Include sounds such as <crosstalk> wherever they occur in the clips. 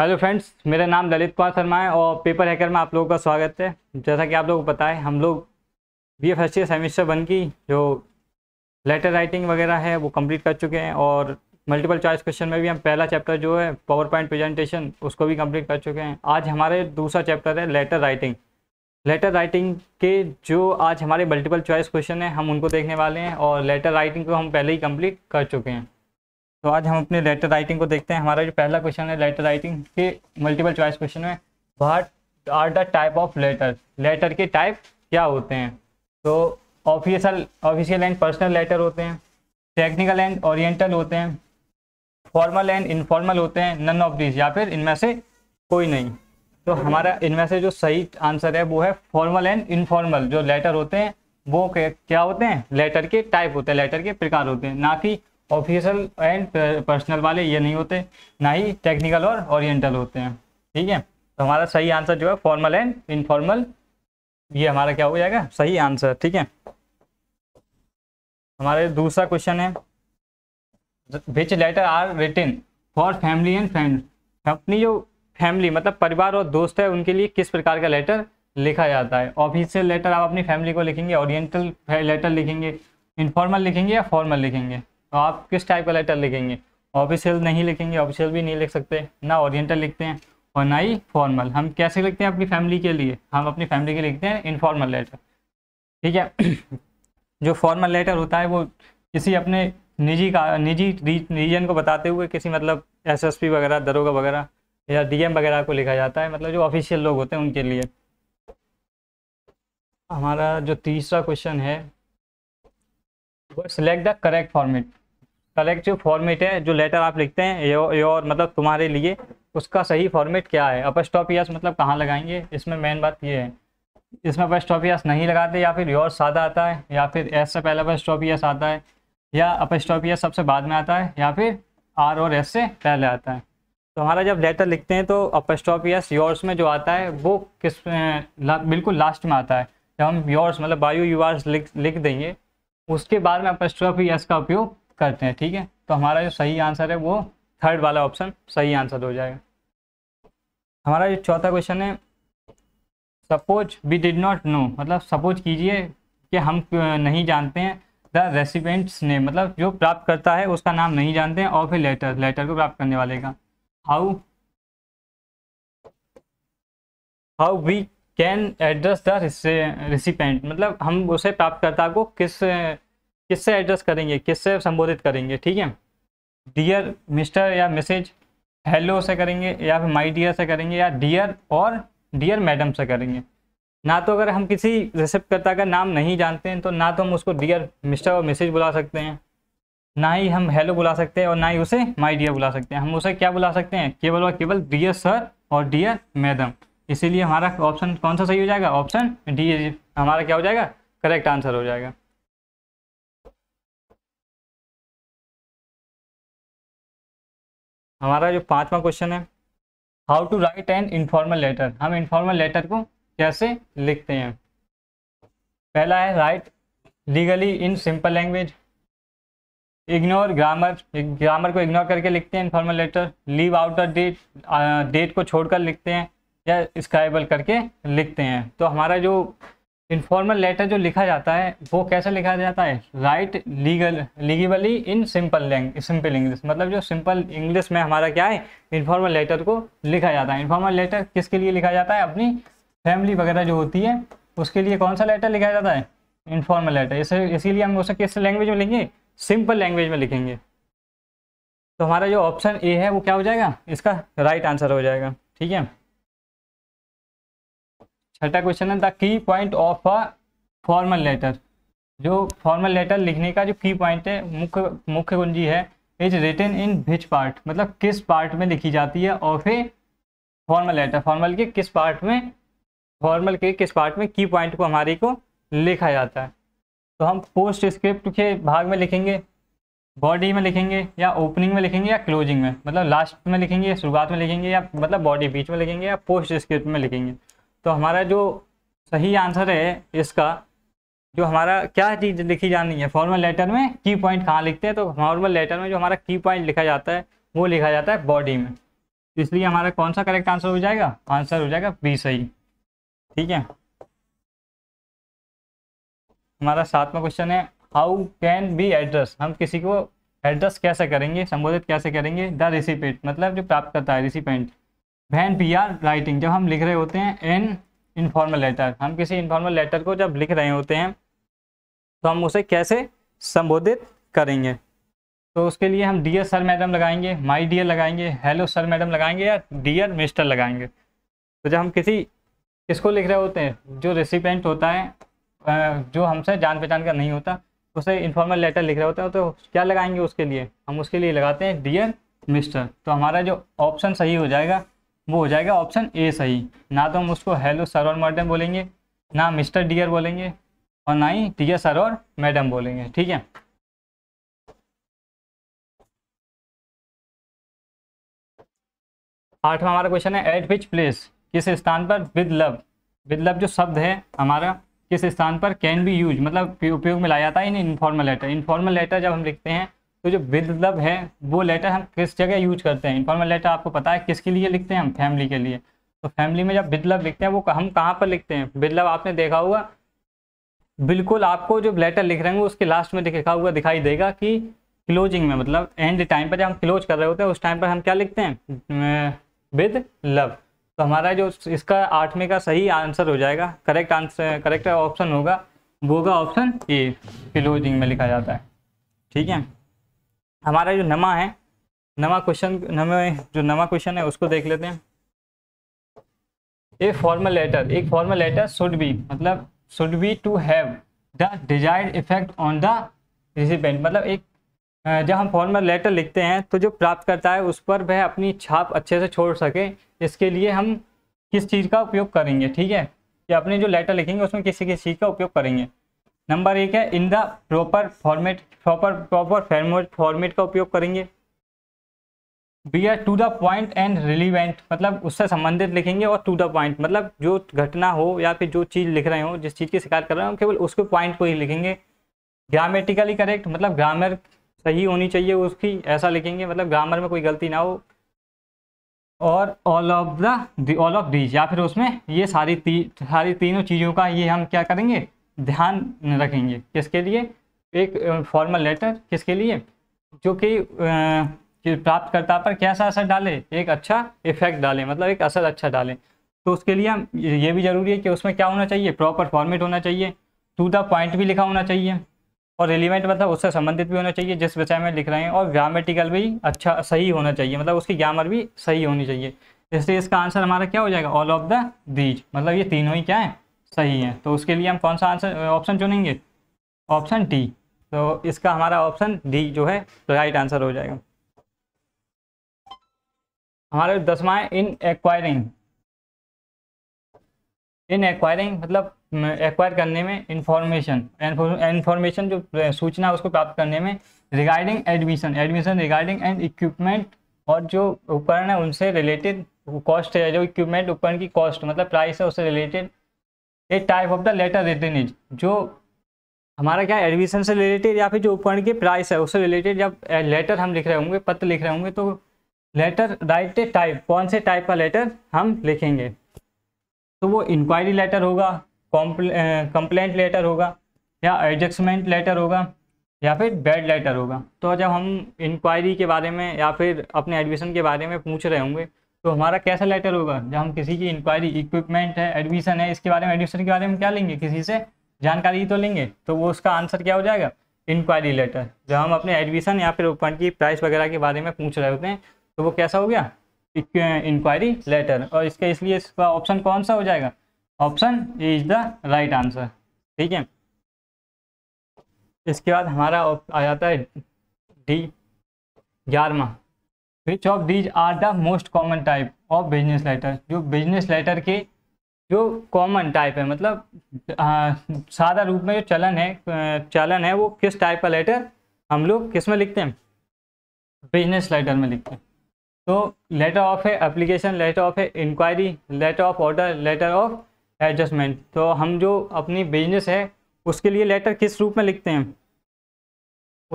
Hello friends मेरा नाम ललित कुमार शर्मा है और पेपर हैकर में आप लोगों का स्वागत है जैसा कि आप लोगों को पता है हम लोग B A first year semester one की जो लेटर राइटिंग वगैरह है वो कंप्लीट कर चुके हैं और मल्टीपल चॉइस क्वेश्चन में भी हम पहला चैप्टर जो है पावर पॉइंट प्रेजेंटेशन उसको भी कम्प्लीट कर चुके हैं आज हमारे दूसरा चैप्टर है लेटर राइटिंग लेटर राइटिंग के जो आज हमारे मल्टीपल चॉइस क्वेश्चन हैं हम उनको देखने वाले हैं और लेटर राइटिंग को हम पहले ही कंप्लीट कर चुके हैं तो आज हम अपने लेटर राइटिंग को देखते हैं हमारा जो पहला क्वेश्चन है लेटर राइटिंग के मल्टीपल चॉइस क्वेश्चन में what are the type of letter letter के टाइप क्या होते हैं तो official official and personal letter होते हैं टेक्निकल एंड ओरिएंटल होते हैं फॉर्मल एंड इनफॉर्मल होते हैं नन ऑफ दिस या फिर इनमें से कोई नहीं तो हमारा इनमें से जो सही आंसर है वो है फॉर्मल एंड इनफॉर्मल जो लेटर होते हैं वो क्या होते हैं लेटर के टाइप होते हैं लेटर के प्रकार होते हैं ना कि ऑफिशियल एंड पर्सनल वाले ये नहीं होते ना ही टेक्निकल और ओरिएंटल होते हैं ठीक है तो हमारा सही आंसर जो है फॉर्मल एंड इनफॉर्मल ये हमारा क्या हो जाएगा सही आंसर ठीक है हमारे दूसरा क्वेश्चन है which letter are written for family and friend अपनी जो फैमिली मतलब परिवार और दोस्त है उनके लिए किस प्रकार का लेटर लिखा जाता है ऑफिशियल लेटर आप अपनी फैमिली को लिखेंगे ओरिएंटल लेटर लिखेंगे इनफॉर्मल लिखेंगे या फॉर्मल लिखेंगे तो आप किस टाइप का लेटर लिखेंगे ऑफिशियल नहीं लिखेंगे ऑफिशियल भी नहीं लिख सकते ना ओरिएंटल लिखते हैं और ना ही फॉर्मल हम कैसे लिखते हैं अपनी फैमिली के लिए हम अपनी फैमिली के लिए लिखते हैं इनफॉर्मल लेटर ठीक है <clears throat> जो फॉर्मल लेटर होता है वो किसी अपने निजी का निजी रीजन को बताते हुए किसी मतलब एसएसपी वगैरह दरोगा वगैरह या डीएम वगैरह को लिखा जाता है मतलब जो ऑफिशियल लोग होते हैं उनके लिए हमारा जो तीसरा क्वेश्चन है वो select the correct format collective format है जो लेटर आप लिखते हैं योर यो, मतलब तुम्हारे लिए उसका सही फॉर्मेट क्या है अपर स्टॉप यस मतलब कहाँ लगाएंगे इसमें मेन बात ये है इसमें अपर स्टॉप यस नहीं लगाते या फिर योर सादा आता है या फिर एस से पहले अपर स्टॉप यस आता है या अपर स्टॉप यस सबसे बाद में आता है या फिर आर और एस से पहले आता है तो हमारा जब लेटर लिखते हैं तो अपर स्टॉप यस योर्स में जो आता है वो किस बिल्कुल लास्ट में आता है जब हम योर्स मतलब बायो यूआर्स लिख लिख देंगे उसके बाद में अपर स्टॉप यस का उपयोग करते हैं ठीक है तो हमारा जो सही आंसर है वो थर्ड वाला ऑप्शन सही आंसर हो जाएगा हमारा जो चौथा क्वेश्चन है suppose we did not know मतलब सपोज कीजिए कि हम नहीं जानते हैं द रेसिपेंट्स ने मतलब जो प्राप्त करता है उसका नाम नहीं जानते हैं और फिर लेटर लेटर को प्राप्त करने वाले का how how we can address the recipient मतलब हम उसे प्राप्तकर्ता को किस किससे एड्रेस करेंगे किससे संबोधित करेंगे ठीक है डियर मिस्टर या मैसेज हेलो से करेंगे या फिर माई डियर से करेंगे या डियर और डियर मैडम से करेंगे ना तो अगर हम किसी रिसिप्टकर्ता का नाम नहीं जानते हैं तो ना तो हम उसको डियर मिस्टर और मैसेज बुला सकते हैं ना ही हम हेलो बुला सकते हैं और ना ही उसे माई डियर बुला सकते हैं हम उसे क्या बुला सकते हैं केवल और केवल डियर सर और डियर मैडम इसीलिए हमारा ऑप्शन कौन सा सही हो जाएगा ऑप्शन डी हमारा क्या हो जाएगा करेक्ट आंसर हो जाएगा हमारा जो पांचवा क्वेश्चन है how to write an informal letter हम इनफॉर्मल लेटर को कैसे लिखते हैं पहला है write legally in simple language ignore grammar grammar को इग्नोर करके लिखते हैं informal letter leave out the date date को छोड़कर लिखते हैं या स्काइबल करके लिखते हैं तो हमारा जो इन्फॉर्मल लेटर जो लिखा जाता है वो कैसे लिखा जाता है write legal legally in simple lang simple English मतलब जो सिंपल इंग्लिश में हमारा क्या है इन्फॉर्मल लेटर को लिखा जाता है इन्फॉर्मल लेटर किसके लिए लिखा जाता है अपनी फैमिली वगैरह जो होती है उसके लिए कौन सा लेटर लिखा जाता है इन्फॉर्मल लेटर इसे इसीलिए हम उसे किस लैंग्वेज में लिखेंगे सिंपल लैंग्वेज में लिखेंगे तो हमारा जो ऑप्शन ए है वो क्या हो जाएगा इसका राइट right आंसर हो जाएगा ठीक है छठा क्वेश्चन है the key point of a formal letter जो फॉर्मल लेटर लिखने का जो की पॉइंट है मुख्य मुख्य कुंजी है is written in which part मतलब किस पार्ट में लिखी जाती है of a formal letter formal के किस पार्ट में फॉर्मल के किस पार्ट में की पॉइंट को हमारे को लिखा जाता है तो हम पोस्ट स्क्रिप्ट के भाग में लिखेंगे बॉडी में लिखेंगे या ओपनिंग में लिखेंगे या क्लोजिंग में मतलब लास्ट में लिखेंगे या शुरुआत में लिखेंगे या मतलब बॉडी बीच में लिखेंगे या पोस्ट स्क्रिप्ट में लिखेंगे तो हमारा जो सही आंसर है इसका जो हमारा क्या चीज़ लिखी जानी है फॉर्मल लेटर में की पॉइंट कहाँ लिखते हैं तो फॉर्मल लेटर में जो हमारा की पॉइंट लिखा जाता है वो लिखा जाता है बॉडी में तो इसलिए हमारा कौन सा करेक्ट आंसर हो जाएगा आंसर हो जाएगा बी सही ठीक है हमारा सातवां क्वेश्चन है हाउ कैन बी एड्रेस हम किसी को एड्रेस कैसे करेंगे संबोधित कैसे करेंगे द रिसिपेंट मतलब जो प्राप्त करता है recipient when we are writing जब हम लिख रहे होते हैं एन इनफॉर्मल लेटर हम किसी इनफॉर्मल लेटर को जब लिख रहे होते हैं तो हम उसे कैसे संबोधित करेंगे तो उसके लिए हम डियर सर मैडम लगाएंगे माई डियर लगाएंगे हेलो सर मैडम लगाएंगे या डियर मिस्टर लगाएंगे तो जब हम किसी किसको लिख रहे होते हैं जो रेसिपेंट होता है जो हमसे जान पहचान का नहीं होता उसे इन्फॉर्मल लेटर लिख रहे होते हैं तो क्या लगाएंगे उसके लिए हम उसके लिए लगाते हैं डियर मिस्टर तो हमारा जो ऑप्शन सही हो जाएगा वो हो जाएगा ऑप्शन ए सही ना तो हम उसको हेलो सर और मैडम बोलेंगे ना मिस्टर डियर बोलेंगे और ना ही डियर सर और मैडम बोलेंगे ठीक है आठवां हमारा क्वेश्चन है एट विच प्लेस किस स्थान पर विद लव विद लव जो शब्द है हमारा किस स्थान पर कैन बी यूज मतलब उपयोग में लाया जाता है in informal letter informal letter जब हम लिखते हैं तो जो विदलब है वो लेटर हम किस जगह यूज करते हैं इन्फॉर्मल लेटर आपको पता है किसके लिए लिखते हैं हम फैमिली के लिए तो फैमिली में जब विदलब लिखते हैं वो हम कहाँ पर लिखते हैं विदलब आपने देखा होगा बिल्कुल आपको जो लेटर लिख रहे हैं उसके लास्ट में लिखा हुआ दिखाई देगा कि क्लोजिंग में मतलब एंड टाइम पर जब हम क्लोज कर रहे होते हैं उस टाइम पर हम क्या लिखते हैं विद लव तो हमारा जो इसका आठवें का सही आंसर हो जाएगा करेक्ट आंसर करेक्ट ऑप्शन होगा वो होगा ऑप्शन ए क्लोजिंग में लिखा जाता है ठीक है हमारा जो नमा है नमा क्वेश्चन नमे जो नमा क्वेश्चन है उसको देख लेते हैं ए फॉर्मल लेटर एक फॉर्मल लेटर शुड बी मतलब should be to have the desired effect on the recipient मतलब एक जब हम फॉर्मल लेटर लिखते हैं तो जो प्राप्त करता है उस पर वह अपनी छाप अच्छे से छोड़ सके इसके लिए हम किस चीज़ का उपयोग करेंगे ठीक है कि अपने जो लेटर लिखेंगे उसमें किसी किस चीज़ का उपयोग करेंगे नंबर एक है in the proper format proper proper format का उपयोग करेंगे be are to the point and relevant मतलब उससे संबंधित लिखेंगे और टू द पॉइंट मतलब जो घटना हो या फिर जो चीज़ लिख रहे हो जिस चीज़ की शिकार कर रहे हो केवल उसके पॉइंट को ही लिखेंगे ग्रामेटिकली करेक्ट मतलब ग्रामर सही होनी चाहिए उसकी ऐसा लिखेंगे मतलब ग्रामर में कोई गलती ना हो और all of the all of these या फिर उसमें ये सारी ती, सारी तीनों चीज़ों का ये हम क्या करेंगे ध्यान रखेंगे किसके लिए एक फॉर्मल लेटर किसके लिए जो कि प्राप्तकर्ता पर कैसा असर डाले एक अच्छा इफेक्ट डाले मतलब एक असर अच्छा डाले तो उसके लिए हम ये भी ज़रूरी है कि उसमें क्या होना चाहिए प्रॉपर फॉर्मेट होना चाहिए टू द पॉइंट भी लिखा होना चाहिए और रिलीवेंट मतलब उससे संबंधित भी होना चाहिए जिस विषय में लिख रहे हैं और ग्रामेटिकल भी अच्छा सही होना चाहिए मतलब उसकी ग्रामर भी सही होनी चाहिए इसलिए इसका आंसर हमारा क्या हो जाएगा ऑल ऑफ द दीज मतलब ये तीनों ही क्या है सही है तो उसके लिए हम कौन सा आंसर ऑप्शन चुनेंगे ऑप्शन डी तो इसका हमारा ऑप्शन डी जो है राइट तो आंसर हो जाएगा हमारे दसवा है इन एक्वायरिंग इन एक्वायरिंग मतलब एक्वायर करने में इंफॉर्मेशन इंफॉर्मेशन जो सूचना उसको प्राप्त करने में regarding admission admission regarding and equipment और जो उपकरण है उनसे रिलेटेड कॉस्ट है जो इक्विपमेंट उपकरण की कॉस्ट मतलब प्राइस है उससे related a type of the letter written is जो हमारा क्या एडमिशन से रिलेटेड या फिर जो उपकरण की प्राइस है उससे रिलेटेड जब लेटर हम लिख रहे होंगे पत्र लिख रहे होंगे तो लेटर राइट टाइप कौन से टाइप का लेटर हम लिखेंगे तो वो इंक्वायरी लेटर होगा कंप्लेंट लेटर होगा या एडजस्टमेंट लेटर होगा या फिर बेड लेटर होगा तो जब हम इंक्वायरी के बारे में या फिर अपने एडमिशन के बारे में पूछ रहे होंगे तो हमारा कैसा लेटर होगा जब हम किसी की इंक्वायरी इक्विपमेंट है एडमिशन है इसके बारे में एडमिशन के बारे में क्या लेंगे किसी से जानकारी तो लेंगे तो वो उसका आंसर क्या हो जाएगा इंक्वायरी लेटर जब हम अपने एडमिशन या फिर ओपन की प्राइस वगैरह के बारे में पूछ रहे होते हैं तो वो कैसा हो गया इंक्वायरी लेटर और इसका इसलिए इसका ऑप्शन कौन सा हो जाएगा option A is the right answer ठीक है इसके बाद हमारा आ जाता है डी ग्यारहवा which of these are the most common type of business letter जो बिजनेस लेटर के जो कॉमन टाइप है मतलब सादा रूप में जो चलन है चलन है वो किस टाइप का लेटर हम लोग किस में लिखते हैं बिजनेस लेटर में लिखते हैं तो लेटर ऑफ है अप्लीकेशन लेटर ऑफ है inquiry letter of order letter of adjustment तो हम जो अपनी बिजनेस है उसके लिए लेटर किस रूप में लिखते हैं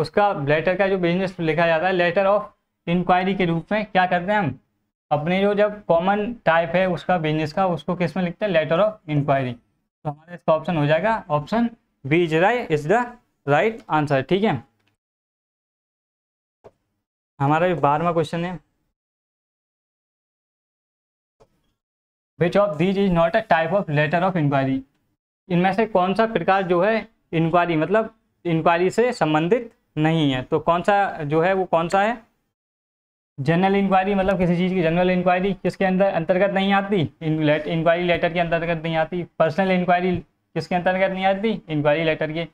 उसका लेटर का जो बिजनेस लिखा जाता है लेटर ऑफ इंक्वायरी के रूप में क्या करते हैं हम अपने जो जब कॉमन टाइप है उसका बिजनेस का उसको किस में लिखते हैं लेटर ऑफ इंक्वायरी तो हमारा इसका ऑप्शन हो जाएगा option B is right is the right answer ठीक है हमारा भी बारहवा क्वेश्चन है which of these is not a type of letter of inquiry इनमें से कौन सा प्रकार जो है इंक्वायरी मतलब इंक्वायरी से संबंधित नहीं है तो कौन सा जो है वो कौन सा है जनरल इंक्वायरी मतलब किसी चीज़ की जनरल इंक्वायरी किसके अंदर अंतर्गत नहीं आती इंक्वायरी लेटर के अंतर्गत नहीं आती पर्सनल इंक्वायरी किसके अंतर्गत नहीं आती इंक्वायरी लेटर के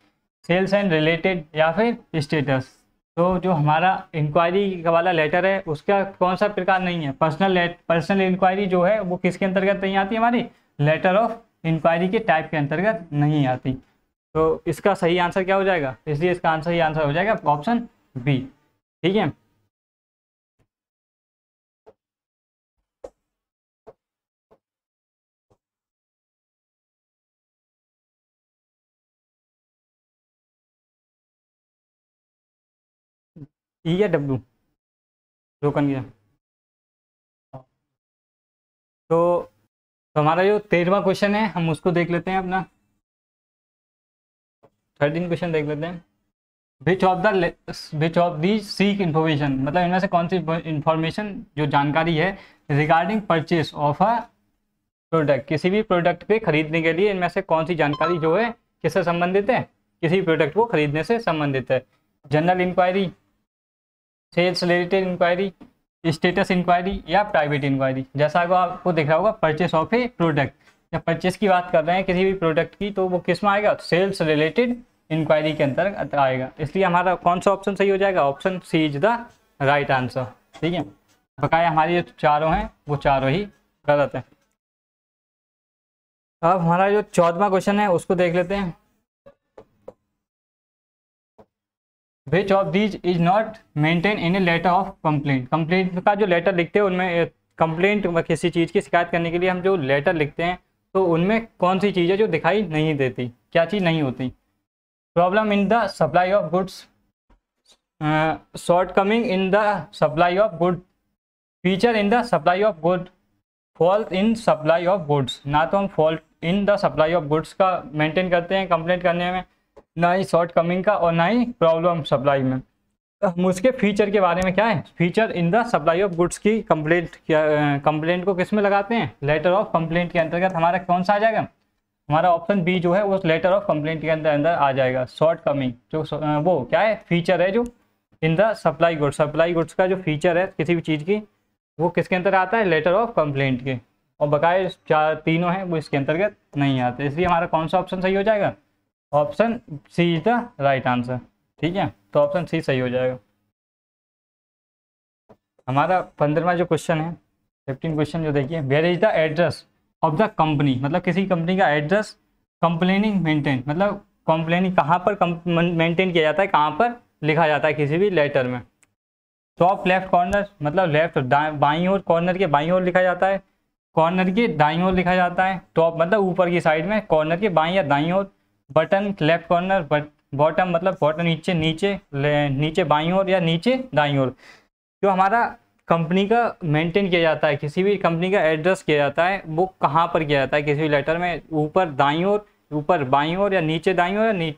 सेल्स एंड रिलेटेड या फिर स्टेटस तो जो हमारा इंक्वायरी वाला लेटर है उसका कौन सा प्रकार नहीं है पर्सनल पर्सनल इंक्वायरी जो है वो किसके अंतर्गत नहीं आती हमारी लेटर ऑफ इंक्वायरी के टाइप के अंतर्गत नहीं आती तो इसका सही आंसर क्या हो जाएगा इसलिए इसका आंसर ही आंसर हो जाएगा ऑप्शन बी ठीक है ई या डब्लू रोकन गया तो हमारा जो तेरहवा क्वेश्चन है हम उसको देख लेते हैं अपना थर्टीन क्वेश्चन देख लेते हैं which of the which of the seek information मतलब इनमें से कौन सी इन्फॉर्मेशन जो जानकारी है regarding purchase of a product किसी भी प्रोडक्ट के खरीदने के लिए इनमें से कौन सी जानकारी जो है किससे संबंधित है किसी प्रोडक्ट को खरीदने से संबंधित है general inquiry sales related inquiry status inquiry या प्राइवेट इंक्वायरी जैसा आपको देख रहा होगा परचेस ऑफ ए प्रोडक्ट या परचेस की बात कर रहे हैं किसी भी प्रोडक्ट की तो वो किस में आएगा तो सेल्स रिलेटेड इंक्वायरी के अंतर्गत आएगा इसलिए हमारा कौन सा ऑप्शन सही हो जाएगा option C is the right answer ठीक है बकाया हमारे जो चारों हैं वो चारों ही गलत हैं अब हमारा जो चौदवा क्वेश्चन है उसको देख लेते हैं which of these is not maintain in a letter of complaint complaint का जो लेटर लिखते हैं उनमें कंप्लेंट किसी चीज़ की शिकायत करने के लिए हम जो लेटर लिखते हैं तो उनमें कौन सी चीज़ें जो दिखाई नहीं देती क्या चीज़ नहीं होती problem in the supply of goods shortcoming in the supply of good feature in the supply of good fault in supply of goods ना तो हम fault in the supply of goods का मेंटेन करते हैं complaint करने में ना ही short coming का और ना ही प्रॉब्लम सप्लाई में तो हम उसके फीचर के बारे में क्या है feature in the supply of goods की कंप्लेंट कंप्लेंट को किस में लगाते हैं लेटर ऑफ कंप्लेंट के अंतर्गत हमारा कौन सा आ जाएगा हमारा ऑप्शन बी जो है वो लेटर ऑफ कंप्लेंट के अंदर अंदर आ जाएगा शॉर्ट कमिंग जो वो क्या है फीचर है जो in the supply goods supply goods का जो फीचर है किसी भी चीज़ की वो किसके अंदर आता है लेटर ऑफ कंप्लेंट के और बकाए चार तीनों हैं वो इसके अंतर्गत नहीं आते इसलिए हमारा कौन सा ऑप्शन सही हो जाएगा option C is the right answer ठीक है तो ऑप्शन सी सही हो जाएगा हमारा पंद्रहवा जो क्वेश्चन है फिफ्टीन क्वेश्चन जो देखिए where is the address of the company मतलब किसी कंपनी का एड्रेस कंप्लेनिंग मेंटेन मतलब कंप्लेनिंग कहाँ पर मेंटेन किया जाता है कहाँ पर लिखा जाता है किसी भी लेटर में टॉप लेफ्ट कॉर्नर मतलब लेफ्ट बाई और कॉर्नर के बाई और लिखा जाता है कॉर्नर के दाई और लिखा जाता है टॉप मतलब ऊपर की साइड में कॉर्नर के बाई या दाई और button left corner but bottom मतलब बॉटम नीचे नीचे नीचे बाई और या नीचे दाई और जो हमारा कंपनी का मेंटेन किया जाता है किसी भी कंपनी का एड्रेस किया जाता है वो कहाँ पर किया जाता है किसी भी लेटर में ऊपर दाई और ऊपर बाई और या नीचे दाई और या नी,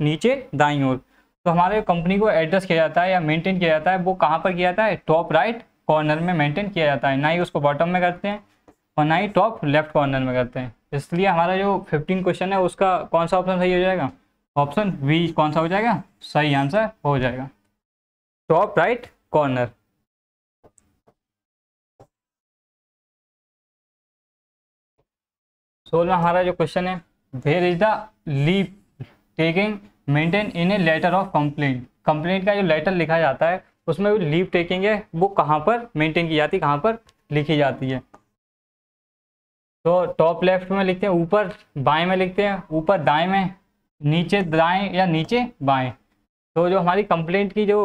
नीचे दाई और तो हमारे कंपनी को एड्रेस किया जाता है या मेंटेन किया जाता है वो कहाँ पर किया जाता है टॉप राइट कॉर्नर में मेंटेन किया जाता है ना ही उसको बॉटम में करते हैं फनाई टॉप लेफ्ट कॉर्नर में करते हैं इसलिए हमारा जो फिफ्टीन क्वेश्चन है उसका कौन सा ऑप्शन सही हो जाएगा ऑप्शन बी कौन सा हो जाएगा सही आंसर हो जाएगा टॉप राइट कॉर्नर सोलह हमारा जो क्वेश्चन है where is the leap taking maintain in a letter of complaint complaint का जो लेटर लिखा जाता है उसमें लीप टेकिंग है वो कहाँ पर मेंटेन की जाती है कहाँ पर लिखी जाती है तो टॉप लेफ्ट में लिखते हैं ऊपर बाएं में लिखते हैं ऊपर दाएं में नीचे दाएं या नीचे बाएं तो जो हमारी कंप्लेंट की जो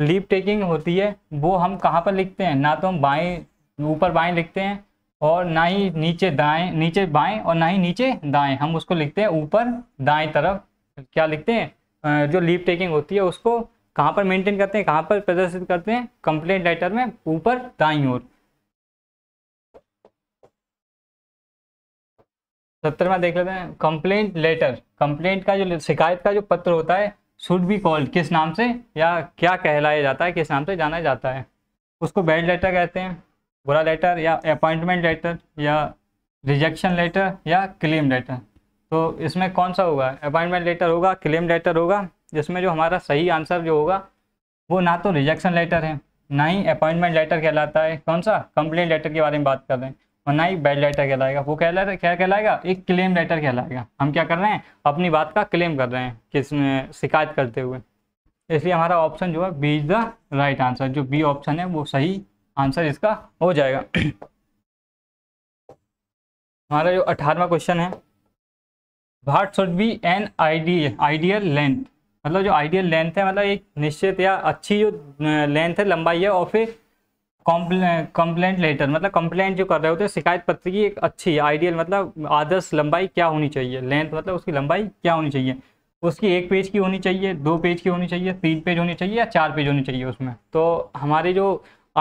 लीव टेकिंग होती है वो हम कहाँ पर लिखते हैं ना तो हम बाएं ऊपर बाएं लिखते हैं और ना ही नीचे दाएं नीचे बाएं और ना ही नीचे दाएं हम उसको लिखते हैं ऊपर दाएं तरफ क्या लिखते हैं जो लीव टेकिंग होती है उसको कहाँ पर मेंटेन करते हैं कहाँ पर प्रदर्शित करते हैं कंप्लेंट लेटर में ऊपर दाई ओर सत्तर में देख लेते हैं कंप्लेंट लेटर कंप्लेंट का जो शिकायत का जो पत्र होता है शुड बी कॉल्ड किस नाम से या क्या कहलाया जाता है किस नाम से जाना जाता है उसको बैड लेटर कहते हैं बुरा लेटर या अपॉइंटमेंट लेटर या रिजेक्शन लेटर या क्लेम लेटर तो इसमें कौन सा होगा अपॉइंटमेंट लेटर होगा क्लेम लेटर होगा जिसमें जो हमारा सही आंसर जो होगा वो ना तो रिजेक्शन लेटर है ना ही अपॉइंटमेंट लेटर कहलाता है कौन सा कंप्लेंट लेटर के बारे में बात कर रहे हैं और ना ही बैड लेटर कहलाएगा वो कहला क्या कहलाएगा एक क्लेम लेटर कहलाएगा हम क्या कर रहे हैं अपनी बात का क्लेम कर रहे हैं किस शिकायत करते हुए इसलिए हमारा ऑप्शन जो है B is the right answer जो बी ऑप्शन है वो सही आंसर इसका हो जाएगा <clears throat> हमारा जो अठारवा क्वेश्चन है what should be an ideal ideal length मतलब जो आइडियल लेंथ है मतलब एक निश्चित या अच्छी जो लेंथ है लंबाई है और फिर कंप्लेंट लेटर मतलब कंप्लेंट जो कर रहे होते हैं शिकायत पत्र की एक अच्छी आइडियल मतलब आदर्श लंबाई क्या होनी चाहिए लेंथ मतलब उसकी लंबाई क्या होनी चाहिए उसकी एक पेज की होनी चाहिए दो पेज की होनी चाहिए तीन पेज होनी चाहिए या चार पेज होनी चाहिए उसमें तो हमारे जो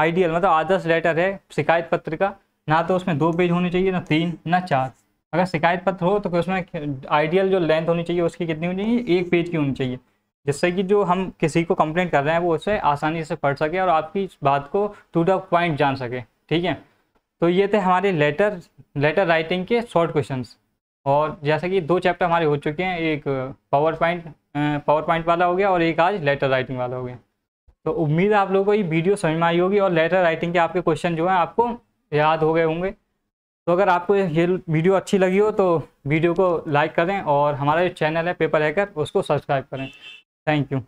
आइडियल मतलब आदर्श लेटर है शिकायत पत्र का ना तो उसमें दो पेज होनी चाहिए ना तीन ना चार अगर शिकायत पत्र हो तो उसमें आइडियल जो लेंथ होनी चाहिए उसकी कितनी होनी चाहिए एक पेज की होनी चाहिए जिससे कि जो हम किसी को कंप्लेंट कर रहे हैं वो उसे आसानी से पढ़ सके और आपकी इस बात को टू द पॉइंट जान सके ठीक है तो ये थे हमारे लेटर लेटर राइटिंग के शॉर्ट क्वेश्चन और जैसे कि दो चैप्टर हमारे हो चुके हैं एक पावर पॉइंट पावर पॉइंट वाला हो गया और एक आज लेटर राइटिंग वाला हो गया तो उम्मीद है आप लोगों को ये वीडियो समझ में आई होगी और लेटर राइटिंग के आपके क्वेश्चन जो हैं आपको याद हो गए होंगे तो अगर आपको ये वीडियो अच्छी लगी हो तो वीडियो को लाइक करें और हमारा जो चैनल है पेपर लेकर उसको सब्सक्राइब करें Thank you.